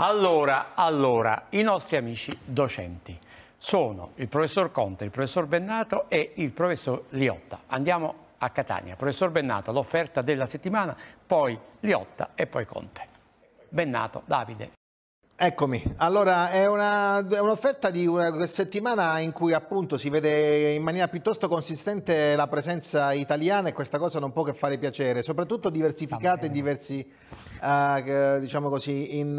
Allora, allora, i nostri amici docenti sono il professor Conte, il professor Bennato e il professor Liotta. Andiamo a Catania. Professor Bennato, l'offerta della settimana, poi Liotta e poi Conte. Bennato, Davide. Eccomi, allora è, un'offerta un di una settimana in cui appunto si vede in maniera piuttosto consistente la presenza italiana e questa cosa non può che fare piacere, soprattutto diversificata in diversi eh, diciamo così, in,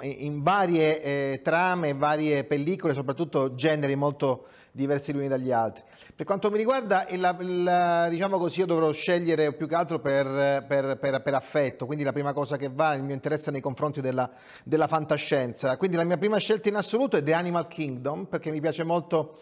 eh, in varie eh, trame, varie pellicole, soprattutto generi molto diversi gli uni dagli altri. Per quanto mi riguarda, il, il, diciamo così, io dovrò scegliere più che altro per, per, per, per, affetto, quindi la prima cosa che va è il mio interesse nei confronti della, della fantascienza. Quindi la mia prima scelta in assoluto è The Animal Kingdom, perché mi piace molto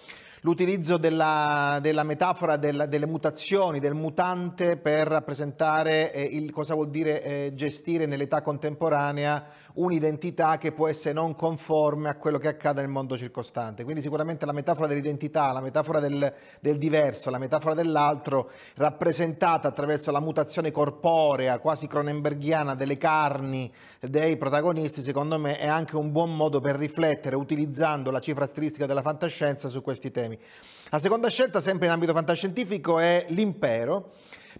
l'utilizzo della, della, metafora della, delle mutazioni, del mutante per rappresentare eh, il, cosa vuol dire eh, gestire nell'età contemporanea un'identità che può essere non conforme a quello che accade nel mondo circostante. Quindi sicuramente la metafora dell'identità, la metafora del, del diverso, la metafora dell'altro, rappresentata attraverso la mutazione corporea, quasi cronenberghiana, delle carni dei protagonisti, secondo me è anche un buon modo per riflettere, utilizzando la cifra stilistica della fantascienza su questi temi. Academy. La seconda scelta, sempre in ambito fantascientifico, è L'Impero,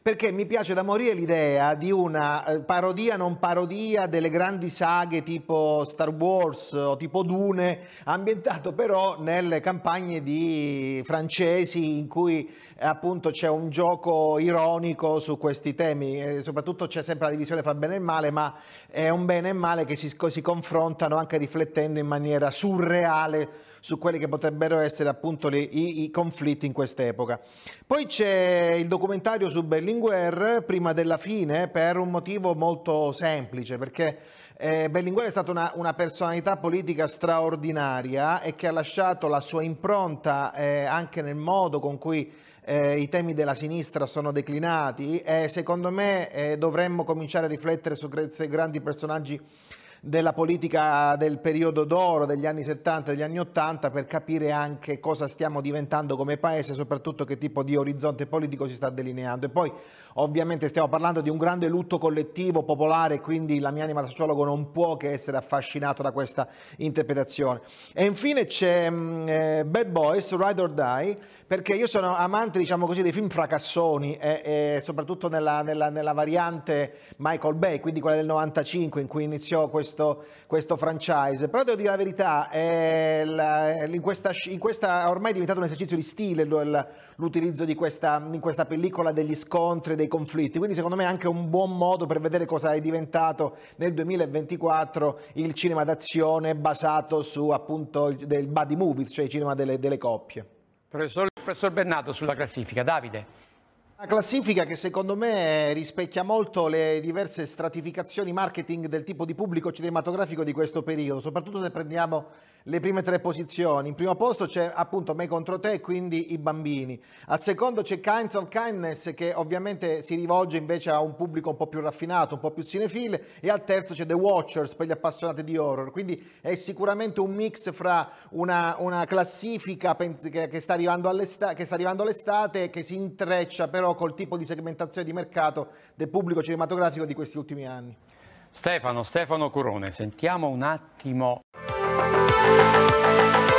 perché mi piace da morire l'idea di una eh, parodia non parodia delle grandi saghe tipo Star Wars o tipo Dune, ambientato però nelle campagne di francesi in cui appunto c'è un gioco ironico su questi temi, e soprattutto c'è sempre la divisione fra bene e male, ma è un bene e male che si, si confrontano anche riflettendo in maniera surreale su quelli che potrebbero essere appunto le, i, i, conflitti in quest'epoca. Poi c'è il documentario su Berlinguer prima della fine per un motivo molto semplice, perché eh, Berlinguer è stata una, una, personalità politica straordinaria e che ha lasciato la sua impronta eh, anche nel modo con cui eh, i temi della sinistra sono declinati e secondo me eh, dovremmo cominciare a riflettere su questi grandi personaggi della politica del periodo d'oro degli anni 70 e degli anni 80 per capire anche cosa stiamo diventando come paese, soprattutto che tipo di orizzonte politico si sta delineando. E poi ovviamente stiamo parlando di un grande lutto collettivo, popolare, quindi la mia anima da sociologo non può che essere affascinato da questa interpretazione. E infine c'è mm, eh, Bad Boys, Ride or Die, perché io sono amante, diciamo così, dei film fracassoni, e, e soprattutto nella, nella, nella, variante Michael Bay, quindi quella del 95 in cui iniziò questo, questo franchise. Però devo dire la verità, la, in, questa, in, questa, ormai è diventato un esercizio di stile l'utilizzo di questa, in questa pellicola degli scontri, dei conflitti, quindi secondo me è anche un buon modo per vedere cosa è diventato nel 2024 il cinema d'azione basato su appunto del buddy movies cioè il cinema delle, delle coppie. Professor professor Bernato sulla classifica. Davide. Una classifica che secondo me rispecchia molto le diverse stratificazioni marketing del tipo di pubblico cinematografico di questo periodo, soprattutto se prendiamo le prime tre posizioni. In primo posto c'è appunto me contro te, quindi i bambini. Al secondo c'è Kinds of Kindness che ovviamente si rivolge invece a un pubblico un po' più raffinato, un po' più cinefile e al terzo c'è The Watchers per gli appassionati di horror. Quindi è sicuramente un mix fra una, una classifica che sta, arrivando che sta arrivando all'estate che si intreccia però col tipo di segmentazione di mercato del pubblico cinematografico di questi ultimi anni. Stefano, Stefano Curone, sentiamo un attimo Música